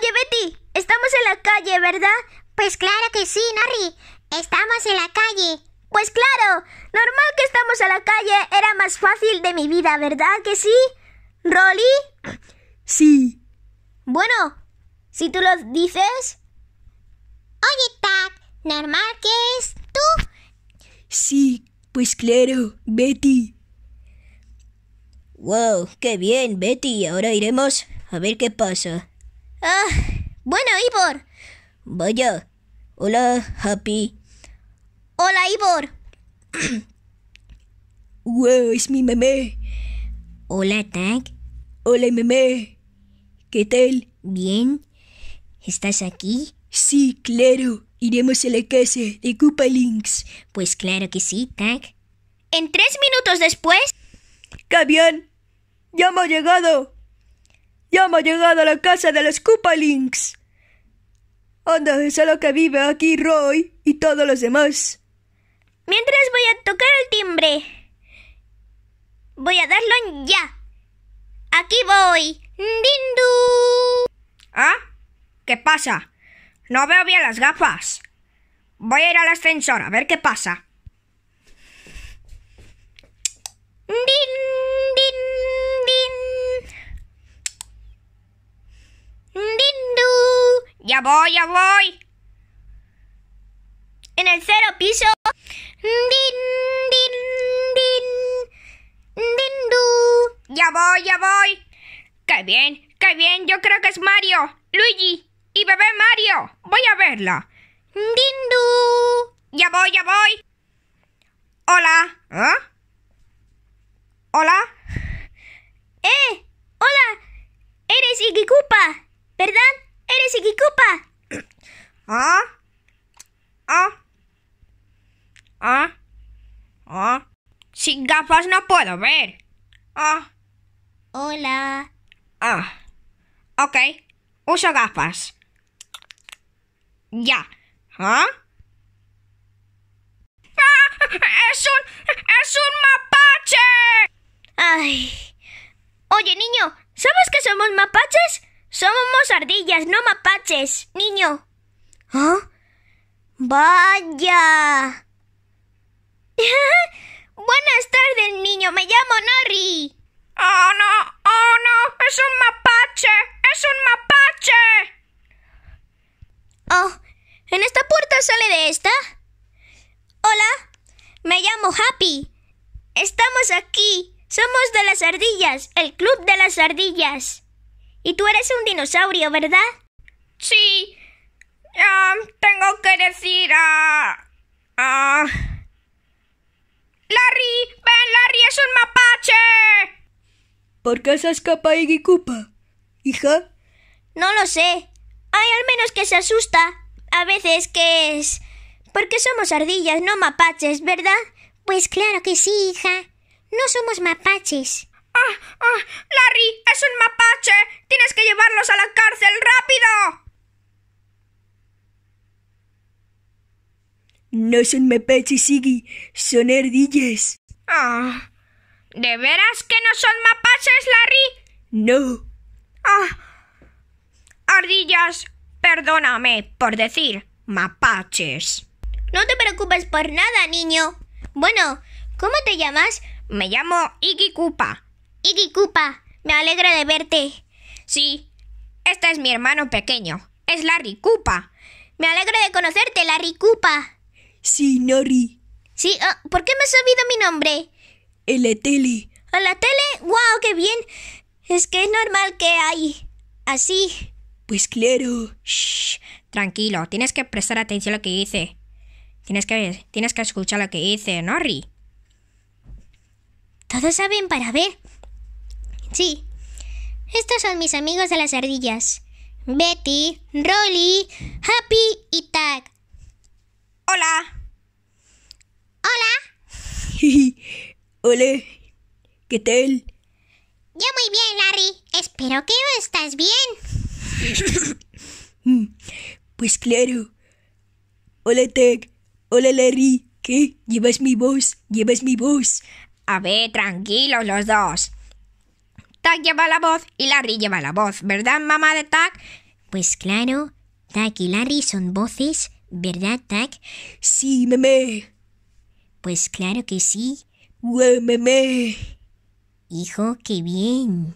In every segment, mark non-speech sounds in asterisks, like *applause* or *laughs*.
Oye, Betty, estamos en la calle, ¿verdad? Pues claro que sí, Norri. Estamos en la calle. Pues claro, normal que estamos en la calle era más fácil de mi vida, ¿verdad que sí? ¿Rolly? Sí. Bueno, si tú lo dices. Oye, Tac, normal que es tú. Sí, pues claro, Betty. Wow, qué bien, Betty. Ahora iremos a ver qué pasa. Ah, bueno, Ivor. Vaya. Hola, Happy. Hola, Ivor. wow, *clears throat* es mi meme. Hola, Tag. Hola, meme. ¿Qué tal? Bien. ¿Estás aquí? Sí, claro. Iremos a la casa de Koopa Links. Pues claro que sí, Tag. En tres minutos después. ¡Cabión! ¡Ya hemos llegado! Ya hemos llegado a la casa de los Links. Anda, es lo que vive aquí Roy y todos los demás. Mientras voy a tocar el timbre. Voy a darlo ya. Aquí voy. ¡Dindu! ¿Ah? ¿Qué pasa? No veo bien las gafas. Voy a ir al ascensor a ver qué pasa. ¡Dindu! Ya voy, ya voy. En el cero piso. Ya voy, ya voy. ¡Qué bien! ¡Qué bien! Yo creo que es Mario, Luigi y bebé Mario. Voy a verla. Ya voy, ya voy. Hola. ¿Ah? Hola. ¡Eh! ¡Hola! Eres Igikupa, ¿verdad? que Ah. Ah. Ah. Ah. Sin gafas no puedo ver. Ah. Hola. Ah. Ok. Uso gafas. Ya. Ah. ¿Ah? ¡Es un. ¡Es un mapache! Ay. Oye, niño, ¿sabes que somos mapaches? Somos ardillas, no mapaches, niño. ¿Ah? Vaya. *laughs* Buenas tardes, niño. Me llamo Nori. Oh, no, oh, no. Es un mapache. Es un mapache. Oh, ¿en esta puerta sale de esta? Hola, me llamo Happy. Estamos aquí. Somos de las ardillas, el club de las ardillas. Y tú eres un dinosaurio, ¿verdad? Sí. tengo que decir a... Larry! ¡Es un mapache! ¿Por qué se escapa Iggy Cupa? ¿Hija? No lo sé. Hay al menos que se asusta. A veces que es... Porque somos ardillas, no mapaches, ¿verdad? Pues claro que sí, hija. No somos mapaches. Ah, ¡Ah! ¡Larry! ¡Es un mapache! ¡Tienes que llevarlos a la cárcel rápido! No son mapaches, Iggy. Son ardillas. Ah. ¿De veras que no son mapaches, Larry? No. Ah. ardillas. Perdóname por decir mapaches. No te preocupes por nada, niño. Bueno, ¿cómo te llamas? Me llamo Iggy Koopa. Cupa, me alegro de verte. Sí, este es mi hermano pequeño. Es Larry Cupa. Me alegro de conocerte, Larry Cupa. Sí, Nori. Sí, ah, ¿por qué me has sabido mi nombre? El la tele. ¿A la tele? ¡Wow, qué bien! Es que es normal que hay así. Pues claro. tranquilo, tienes que prestar atención a lo que dice. Tienes que, tienes que escuchar lo que dice, Nori. Todos saben para ver. Sí. Estos son mis amigos de las ardillas. Betty, Rolly, Happy y Tag. Hola. Hola. *laughs* Hola. ¿Qué tal? Yo muy bien, Larry. Espero que estás bien. *laughs* pues claro. Hola, Tag. Hola, Larry. ¿Qué? ¿Llevas mi voz? ¿Llevas mi voz? A ver, tranquilos los dos lleva la voz y Larry lleva la voz, ¿verdad, mamá de Tag? Pues claro, Tag y Larry son voces, ¿verdad, Tag? Sí, meme. Pues claro que sí. Hijo, qué bien.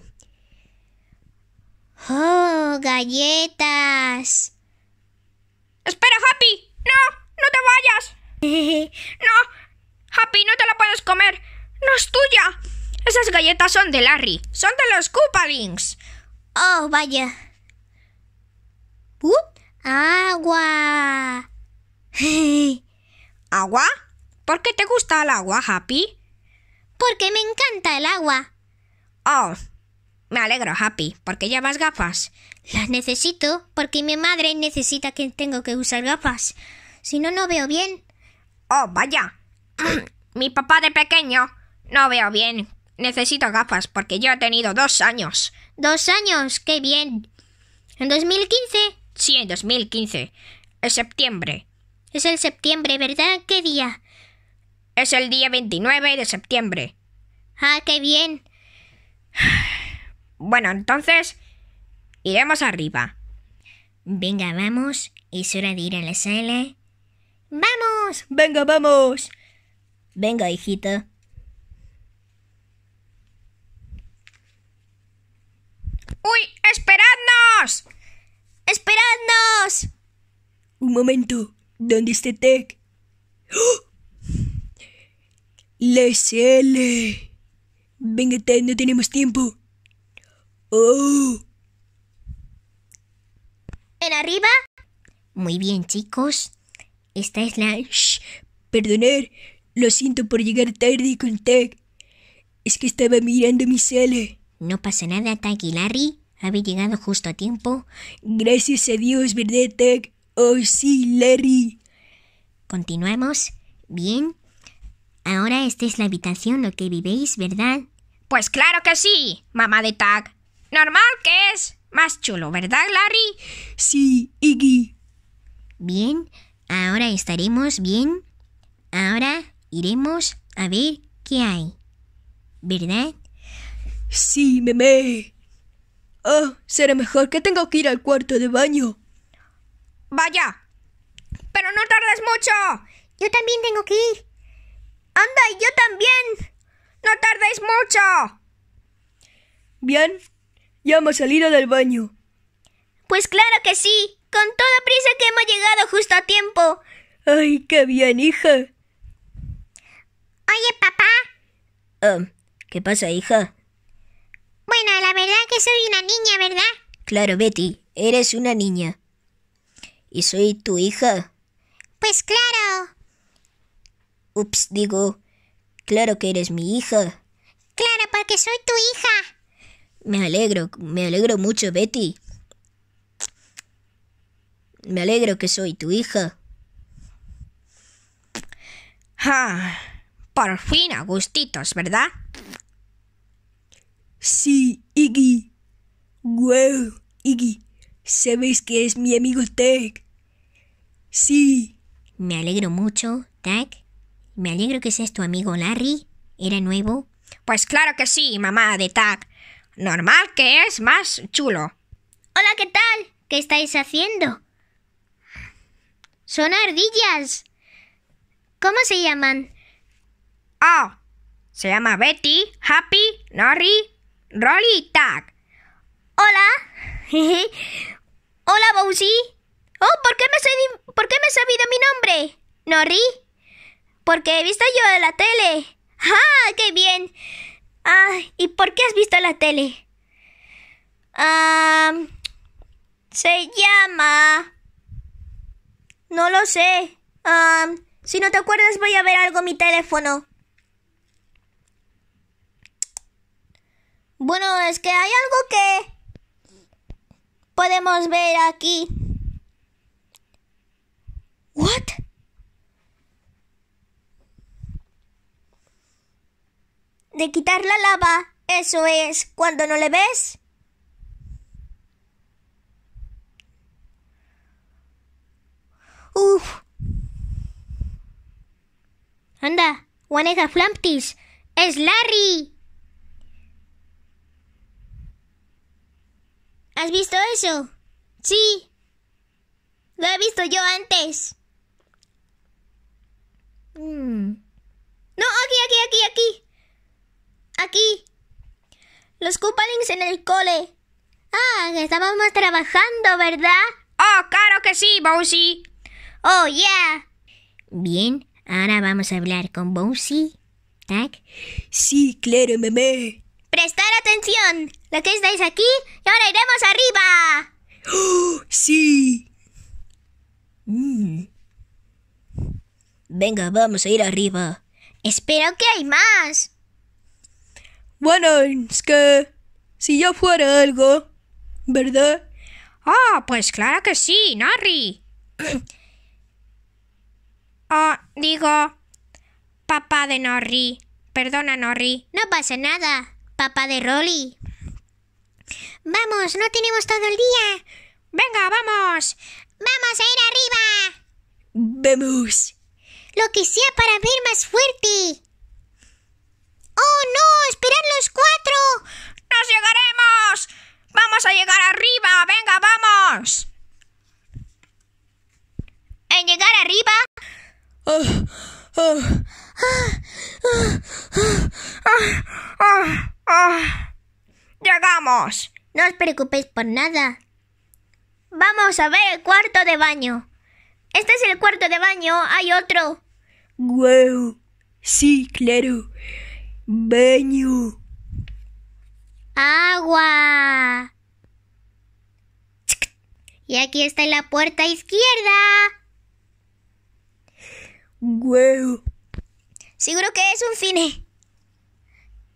¡Oh, galletas! ¡Espera, Happy! ¡No! ¡No te vayas! *laughs* ¡No! ¡Happy, no te la puedes comer! ¡No es tuya! Esas galletas son de Larry. Son de los Koopalings. Oh, vaya. ¿Uh? agua. *laughs* ¿Agua? ¿Por qué te gusta el agua, Happy? Porque me encanta el agua. Oh, me alegro, Happy, porque llevas gafas. Las necesito porque mi madre necesita que tengo que usar gafas. Si no, no veo bien. Oh, vaya. *clears throat* mi papá de pequeño no veo bien Necesito gafas porque yo he tenido dos años. Dos años, qué bien. ¿En 2015? Sí, en 2015. Es septiembre. Es el septiembre, ¿verdad? ¿Qué día? Es el día 29 de septiembre. Ah, qué bien. *sighs* Bueno, entonces iremos arriba. Venga, vamos. Es hora de ir a la ¡Vamos! Venga, vamos. Venga, hijita. ¡Uy! ¡Esperadnos! ¡Esperadnos! Un momento. ¿Dónde está Tech? ¡Oh! La SL. Venga, no tenemos tiempo. ¡Oh! ¿En arriba? Muy bien, chicos. Esta es la... Shh. Perdonad. Lo siento por llegar tarde con Tech. Es que estaba mirando mi S.L., no pasa nada, Tag y Larry. Habéis llegado justo a tiempo. Gracias a Dios, ¿verdad, Tag? Oh, sí, Larry. Continuamos. Bien. Ahora esta es la habitación lo que vivéis, ¿verdad? Pues claro que sí, mamá de Tag. Normal que es. Más chulo, ¿verdad, Larry? Sí, Iggy. Bien, ahora estaremos bien. Ahora iremos a ver qué hay. ¿Verdad? Sí, meme. Oh, ah, será mejor que tengo que ir al cuarto de baño. Vaya. Pero no tardes mucho. Yo también tengo que ir. Anda, y yo también. No tardéis mucho. Bien. Ya hemos salido del baño. Pues claro que sí. Con toda prisa que hemos llegado justo a tiempo. Ay, qué bien, hija. Oye, papá. Oh, ¿Qué pasa, hija? Bueno, la verdad que soy una niña, ¿verdad? Claro, Betty, eres una niña. ¿Y soy tu hija? Pues claro. Ups, digo, claro que eres mi hija. Claro, porque soy tu hija. Me alegro, me alegro mucho, Betty. Me alegro que soy tu hija. Ah, por fin, a gustitos, ¿verdad? Sí, Iggy. Wow, Iggy. ¿Sabes que es mi amigo Tag? Sí. Me alegro mucho, Tag. Me alegro que seas tu amigo Larry. ¿Era nuevo? Pues claro que sí, mamá de Tag. Normal que es más chulo. Hola, ¿qué tal? ¿Qué estáis haciendo? Son ardillas. ¿Cómo se llaman? Oh, se llama Betty, Happy, Nori... Rolly Tag. Hola. *laughs* Hola, Bowsy. Oh, ¿por qué me ¿por me he sabido mi nombre? Nori. Porque he visto yo la tele. ¡Ah, qué bien! Ah, ¿y por qué has visto la tele? Ah, se llama... No lo sé. Ah, si no te acuerdas voy a ver algo en mi teléfono. Bueno, es que hay algo que podemos ver aquí. What? De quitar la lava, eso es cuando no le ves. Uf. Anda, Juanita of Es Larry. ¿Has visto eso? Sí. Lo he visto yo antes. Mm. No, aquí, aquí, aquí, aquí. Aquí. Los Koopalings en el cole. Ah, estábamos trabajando, ¿verdad? Oh, claro que sí, Bowsy. Oh, yeah. Bien, ahora vamos a hablar con Bowsy. Sí, claro, me. Prestar atención, lo que estáis aquí, y ahora iremos arriba. *gasps* ¡Sí! Mm. Venga, vamos a ir arriba. Espero que hay más. Bueno, es que si yo fuera algo, ¿verdad? Ah, pues claro que sí, Nori! oh, *coughs* ah, digo, papá de Norri. Perdona, Norri. No pasa nada papá de Rolly. Vamos, no tenemos todo el día. Venga, vamos. Vamos a ir arriba. Vamos. Lo que sea para ver más fuerte. ¡Oh, no! ¡Esperad los cuatro! ¡Nos llegaremos! ¡Vamos a llegar arriba! ¡Venga, vamos! ¿En llegar arriba? Ah, ah, ah, Ah, ¡Llegamos! No os preocupéis por nada. Vamos a ver el cuarto de baño. Este es el cuarto de baño, hay otro. sí, claro. Baño. Agua. Y aquí está la puerta izquierda. Seguro que es un cine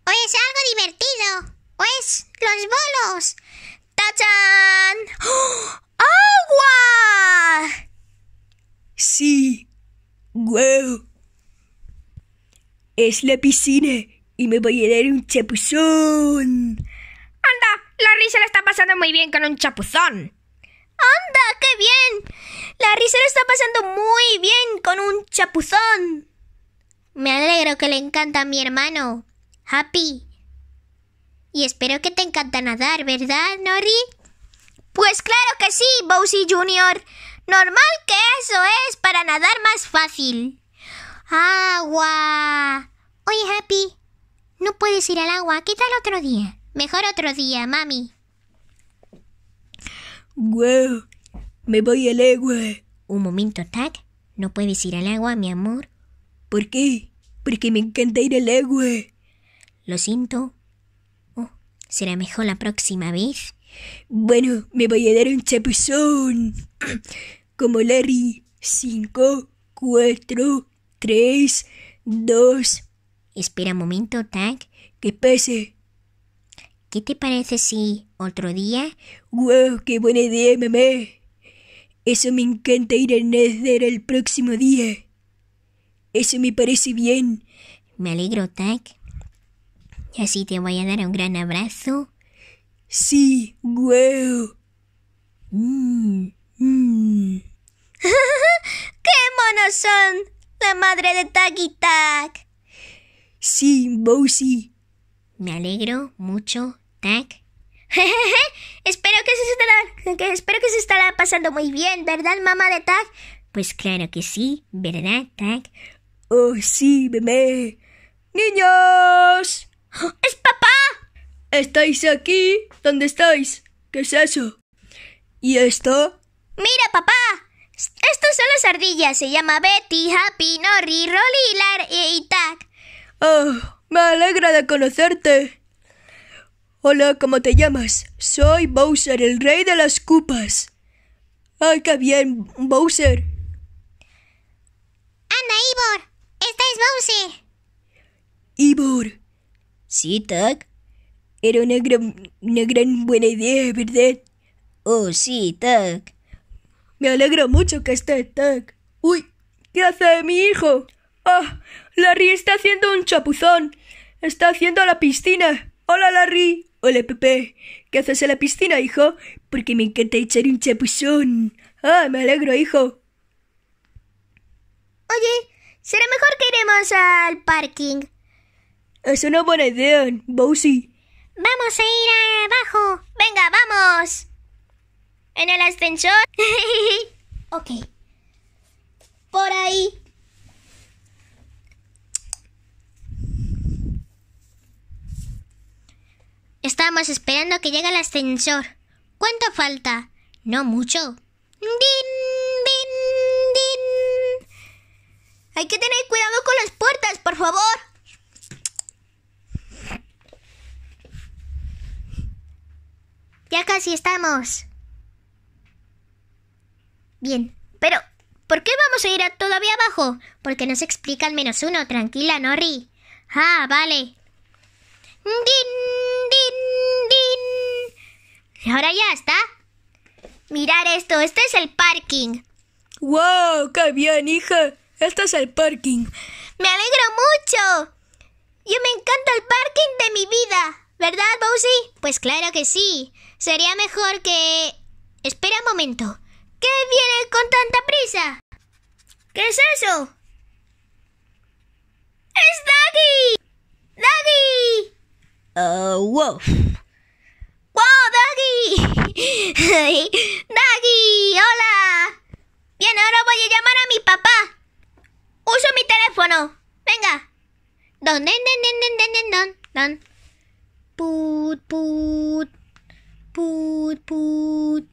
o es algo divertido, o es pues, los bolos. tachan, ¡Oh! ¡Agua! Sí, ¡Guau! Es la piscina y me voy a dar un chapuzón. ¡Anda! La risa la está pasando muy bien con un chapuzón. ¡Anda! ¡Qué bien! La risa la está pasando muy bien con un chapuzón. Me alegro que le encanta a mi hermano. Happy. Y espero que te encanta nadar, ¿verdad, Nori? Pues claro que sí, Bowsy Jr. Normal que eso es para nadar más fácil. ¡Agua! Oye, Happy, no puedes ir al agua. ¿Qué tal otro día? Mejor otro día, mami. ¡Guau! me voy al agua. Un momento, Tag. No puedes ir al agua, mi amor. ¿Por qué? Porque me encanta ir al agua. Lo siento. Oh, será mejor la próxima vez. Bueno, me voy a dar un chapuzón. Como Larry. Cinco, cuatro, tres, dos. Espera un momento, Tag. ¿Qué pase. ¿Qué te parece si otro día? ¡Wow! ¡Qué buena idea, mamá! Eso me encanta ir a Nether el próximo día. Eso me parece bien. Me alegro, Tac. Y así te voy a dar un gran abrazo. Sí, güey. Mm, mm. *laughs* ¡Qué monos son! La madre de y Tac. Sí, Bowsy. Me alegro mucho, Tac. *laughs* espero que se estará, espero que se estará pasando muy bien, ¿verdad, mamá de Tag? Pues claro que sí, ¿verdad, Tac? Oh, sí, bebé. Niños. ¡Es papá! ¿Estáis aquí? ¿Dónde estáis? ¿Qué es eso? ¿Y esto? Mira, papá. Estos son las ardillas. Se llama Betty, Happy, Norri, Rolly Lar y, Tak. Oh, me alegra de conocerte. Hola, ¿cómo te llamas? Soy Bowser, el rey de las cupas. ¡Ay, qué bien, Bowser! Anda, Ivor. ¡Estáis Bowser. Ivor. Sí, Tuck. Era una gran, buena idea, ¿verdad? Oh, sí, Tuck. Me alegro mucho que esté Tuck. Uy, ¿qué hace mi hijo? ¡Ah! Larry está haciendo un chapuzón. Está haciendo la piscina. Hola, Larry. Hola, Pepe. ¿Qué haces en la piscina, hijo? Porque me encanta echar un chapuzón. Ah, me alegro, hijo. Oye, será mejor que iremos al parking. Es una buena idea, Bowsy. Vamos a ir abajo. Venga, vamos. En el ascensor. *laughs* ok. Por ahí. Estamos esperando que llegue el ascensor. ¿Cuánto falta? No mucho. ¡Din, din, din! Hay que tener cuidado con las puertas, por favor. Ya casi estamos. Bien, pero ¿por qué vamos a ir a todavía abajo? Porque nos al menos uno, tranquila, Nori. Ah, vale. Din, din, din. Ahora ya está. Mirar esto, este es el parking. ¡Wow! ¡Qué bien, hija! Este es el parking. ¡Me alegro mucho! Yo me encanta el parking de mi vida. ¿Verdad, Bowsy? Pues claro que sí. Sería mejor que... Espera un momento. ¿Qué viene con tanta prisa? ¿Qué es eso? ¡Es Daggy! ¡Daggy! Oh, ah, wow. ¡Wow, Daggy! *laughs* ¡Daggy! ¡Hola! Bien, ahora voy a llamar a mi papá. Uso mi teléfono. Venga. Don, don, don, don, don, don, don put, put, put, put,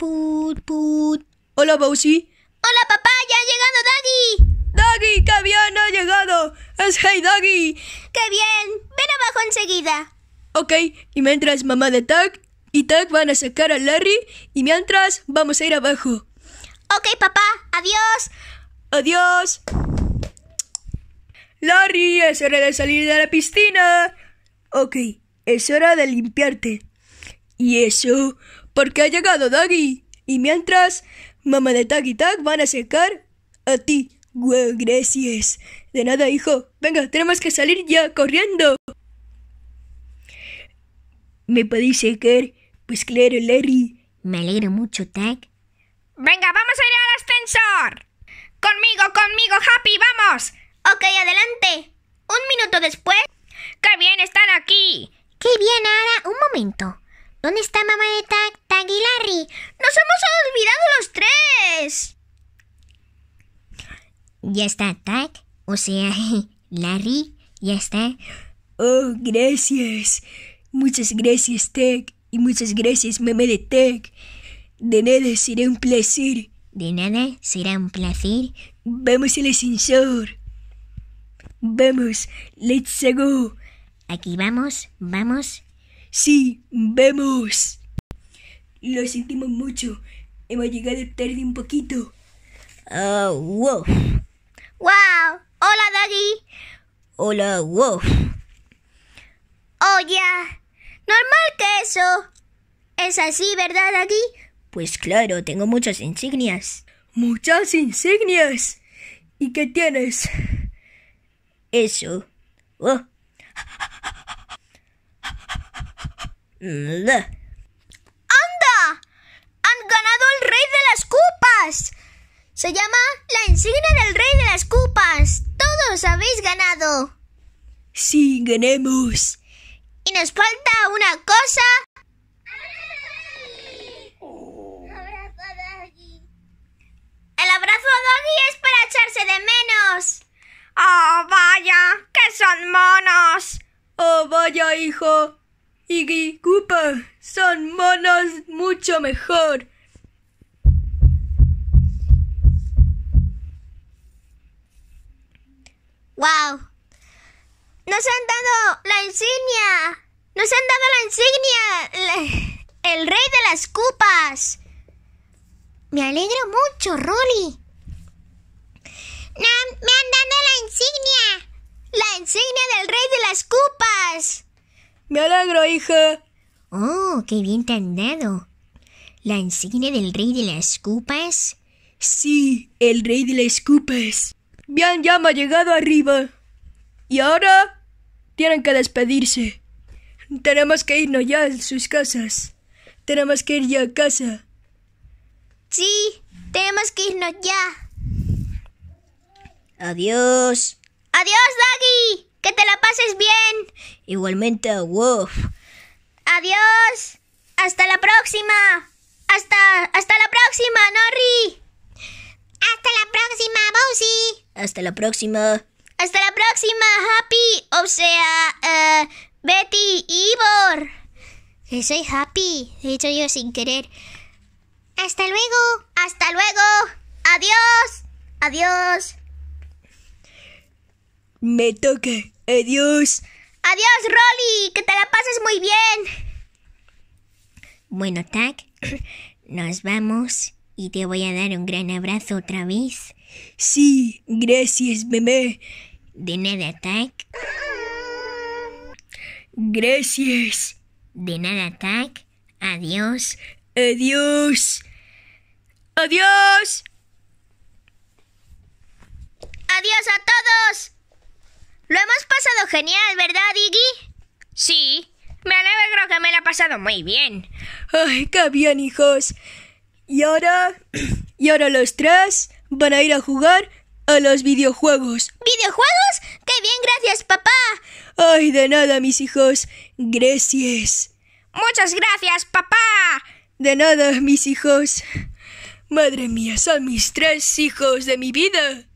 put, put. Hola, Bowsy. Hola, papá, ya ha llegado Doggy. Doggy, qué bien ha llegado. Es Hey Doggy. Qué bien, ven abajo enseguida. Ok, y mientras mamá de Tag y Tag van a sacar a Larry y mientras vamos a ir abajo. Ok, papá, adiós. Adiós. Larry es hora de salir de la piscina. Ok, es hora de limpiarte. ¿Y eso? Porque ha llegado Daggy. Y mientras, mamá de y Tag van a secar a ti. Wow, gracias. De nada, hijo. Venga, tenemos que salir ya, corriendo. ¿Me podéis secar? Pues claro, Larry. Me alegro mucho, Tag. Venga, vamos a ir al ascensor. Conmigo, conmigo, Happy, vamos. Ok, adelante. Un minuto después. ¡Qué bien, Ara! Un momento. ¿Dónde está mamá de Tag, Tag y Larry? ¡Nos hemos olvidado los tres! Ya está Tag, o sea, *laughs* Larry, ya está. Oh, gracias. Muchas gracias, Tag. Y muchas gracias, meme de Tag. De nada será un placer. De nada será un placer. Vamos al ascensor. Vamos, let's go. Aquí vamos, vamos. Sí, ¡Vemos! Lo sentimos mucho. Hemos llegado tarde un poquito. Oh, wow. Wow. Hola, Daddy! Hola, wow. Oh, ya. Normal que eso. Es así, ¿verdad, Daddy? Pues claro, tengo muchas insignias. Muchas insignias. ¿Y qué tienes? Eso. Oh, ¡Anda! ¡Han ganado el rey de las cupas! Se llama la insignia del rey de las cupas. Todos habéis ganado. Sí, ganemos. Y nos falta una cosa El abrazo a Doggy es para echarse de menos. ¡Oh, vaya! ¡Que son monos! ¡Oh, vaya, hijo! Iggy Cooper, son monos mucho mejor. ¡Wow! ¡Nos han dado la insignia! ¡Nos han dado la insignia! ¡El, rey de las cupas! Me alegro mucho, Rolly. Nam Me alegro, hija. Oh, qué bien te han dado. ¿La insignia del rey de las cupas? Sí, el rey de las cupas! Bien, ya ha llegado arriba. Y ahora tienen que despedirse. Tenemos que irnos ya a sus casas. Tenemos que ir ya a casa. Sí, tenemos que irnos ya. Adiós. Adiós, Dagi! ¡Que te la pases bien! Igualmente, Wolf. ¡Adiós! ¡Hasta la próxima! ¡Hasta, hasta la próxima, Norri! ¡Hasta la próxima, Bowsy! ¡Hasta la próxima! ¡Hasta la próxima, Happy! O sea, eh, Betty Ivor. Que soy Happy. He hecho yo sin querer. ¡Hasta luego! ¡Hasta luego! ¡Adiós! ¡Adiós! Me toca. Adiós. Adiós, Rolly. Que te la pases muy bien. Bueno, Tac, *coughs* nos vamos y te voy a dar un gran abrazo otra vez. Sí, gracias, bebé. De nada, Tac. Gracias. De nada, Tac. Adiós. Adiós. Adiós. Adiós a todos. Lo hemos pasado genial, ¿verdad, Iggy? Sí, me alegro que me lo ha pasado muy bien. Ay, qué bien, hijos. Y ahora. *clears throat* Y ahora los tres van a ir a jugar a los videojuegos. ¿Videojuegos? ¡Qué bien, gracias, papá! Ay, de nada, mis hijos. Gracias. Muchas gracias, papá. De nada, mis hijos. Madre mía, son mis tres hijos de mi vida.